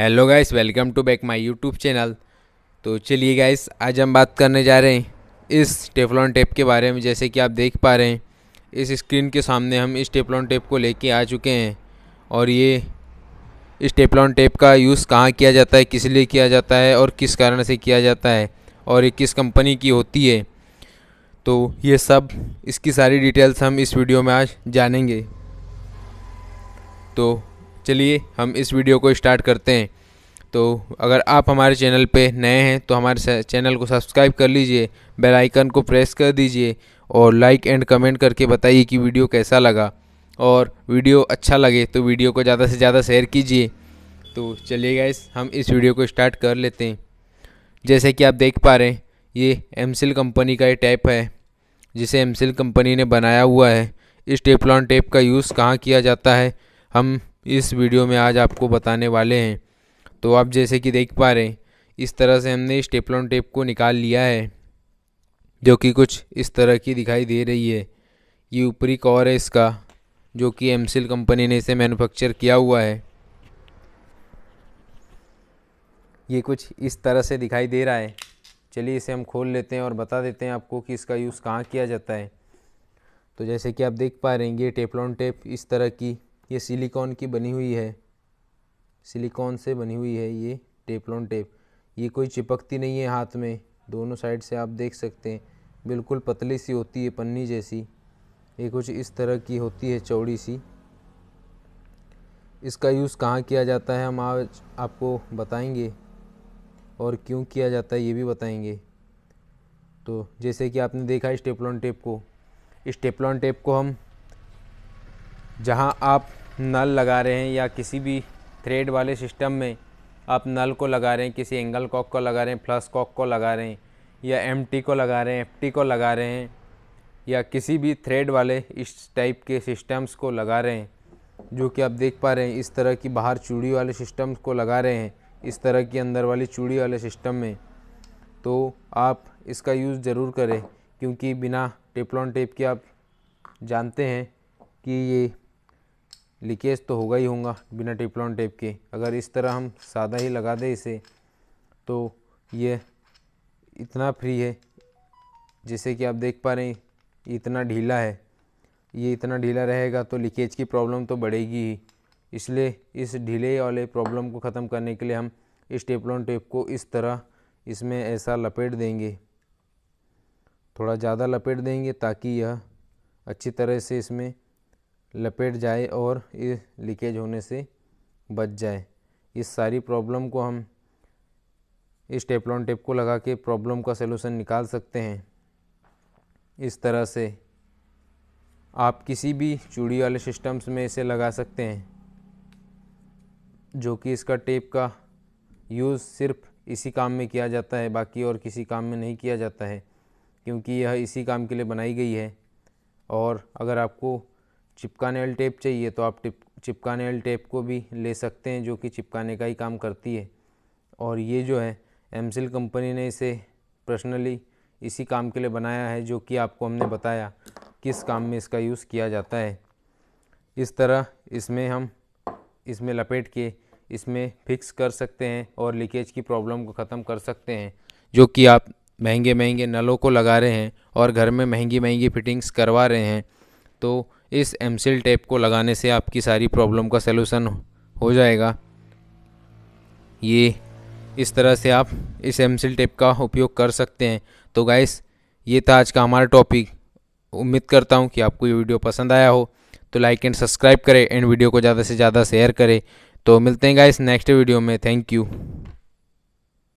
hello guys welcome to back my YouTube channel तो चलिए guys आज हम बात करने जा रहे हैं इस टेफलॉन टेप के बारे में जैसे कि आप देख पा रहे हैं इस स्क्रीन के सामने हम इस टेफलॉन टेप को लेके आ चुके हैं और ये इस टेफलॉन टेप का यूज़ कहाँ किया जाता है किस लिए किया जाता है और किस कारण से किया जाता है और ये किस कंपनी की होती है तो ये सब इसकी सारी डिटेल्स हम इस वीडियो में आज जानेंगे तो चलिए हम इस वीडियो को स्टार्ट करते हैं तो अगर आप हमारे चैनल पे नए हैं तो हमारे चैनल को सब्सक्राइब कर लीजिए बेल आइकन को प्रेस कर दीजिए और लाइक एंड कमेंट करके बताइए कि वीडियो कैसा लगा और वीडियो अच्छा लगे तो वीडियो को ज़्यादा से ज़्यादा शेयर कीजिए तो चलिए गाइस हम इस वीडियो को स्टार्ट कर लेते हैं जैसे कि आप देख पा रहे हैं ये एम कंपनी का ये टैप है जिसे एम कंपनी ने बनाया हुआ है इस टेपलॉन टेप का यूज़ कहाँ किया जाता है हम इस वीडियो में आज आपको बताने वाले हैं तो आप जैसे कि देख पा रहे हैं इस तरह से हमने स्टेपलॉन टेप को निकाल लिया है जो कि कुछ इस तरह की दिखाई दे रही है ये ऊपरी कवर है इसका जो कि एम कंपनी ने इसे मैनुफेक्चर किया हुआ है ये कुछ इस तरह से दिखाई दे रहा है चलिए इसे हम खोल लेते हैं और बता देते हैं आपको कि इसका यूज़ कहाँ किया जाता है तो जैसे कि आप देख पा रहे हैं ये टेपलॉन टेप इस तरह की ये सिलिकॉन की बनी हुई है सिलिकॉन से बनी हुई है ये टेपलॉन टेप ये कोई चिपकती नहीं है हाथ में दोनों साइड से आप देख सकते हैं बिल्कुल पतली सी होती है पन्नी जैसी ये कुछ इस तरह की होती है चौड़ी सी इसका यूज़ कहाँ किया जाता है हम आज आपको बताएंगे और क्यों किया जाता है ये भी बताएंगे तो जैसे कि आपने देखा स्टेपलॉन टेप को स्टेपलॉन टेप को हम जहां आप नल लगा रहे हैं या किसी भी थ्रेड वाले सिस्टम में आप नल को लगा रहे हैं किसी एंगल कॉक को लगा रहे हैं फ्लस कॉक को लगा रहे हैं या एम को लगा रहे हैं एफ को लगा रहे हैं या किसी भी थ्रेड वाले इस टाइप के सिस्टम्स को लगा रहे हैं जो कि आप देख पा रहे हैं इस तरह की बाहर चूड़ी वाले सिस्टम्स को लगा रहे हैं इस तरह की अंदर वाली चूड़ी वाले सिस्टम में तो आप इसका यूज़ ज़रूर करें क्योंकि बिना टेपलॉन टेप के आप जानते हैं कि ये लीकेज तो होगा ही होगा बिना टिप्लॉन टेप के अगर इस तरह हम सादा ही लगा दें इसे तो ये इतना फ्री है जैसे कि आप देख पा रहे हैं इतना ढीला है ये इतना ढीला रहेगा तो लीकेज की प्रॉब्लम तो बढ़ेगी ही इसलिए इस ढीले वाले प्रॉब्लम को ख़त्म करने के लिए हम इस टेपलॉन टेप को इस तरह इसमें ऐसा लपेट देंगे थोड़ा ज़्यादा लपेट देंगे ताकि यह अच्छी तरह से इसमें लपेट जाए और ये लीकेज होने से बच जाए इस सारी प्रॉब्लम को हम इस टेपलॉन टेप को लगा के प्रॉब्लम का सलूशन निकाल सकते हैं इस तरह से आप किसी भी चूड़ी वाले सिस्टम्स में इसे लगा सकते हैं जो कि इसका टेप का यूज़ सिर्फ इसी काम में किया जाता है बाकी और किसी काम में नहीं किया जाता है क्योंकि यह इसी काम के लिए बनाई गई है और अगर आपको वाली टेप चाहिए तो आप टिप चिपकानेल टेप को भी ले सकते हैं जो कि चिपकाने का ही काम करती है और ये जो है एमसिल कंपनी ने इसे पर्सनली इसी काम के लिए बनाया है जो कि आपको हमने बताया किस काम में इसका यूज़ किया जाता है इस तरह इसमें हम इसमें लपेट के इसमें फिक्स कर सकते हैं और लीकेज की प्रॉब्लम को ख़त्म कर सकते हैं जो कि आप महंगे महंगे नलों को लगा रहे हैं और घर में महंगी महंगी फिटिंग्स करवा रहे हैं तो इस एम टेप को लगाने से आपकी सारी प्रॉब्लम का सलूशन हो जाएगा ये इस तरह से आप इस एम टेप का उपयोग कर सकते हैं तो गाइस ये था आज का हमारा टॉपिक उम्मीद करता हूँ कि आपको ये वीडियो पसंद आया हो तो लाइक एंड सब्सक्राइब करें एंड वीडियो को ज़्यादा से ज़्यादा शेयर करें तो मिलते हैं गाइस नेक्स्ट वीडियो में थैंक यू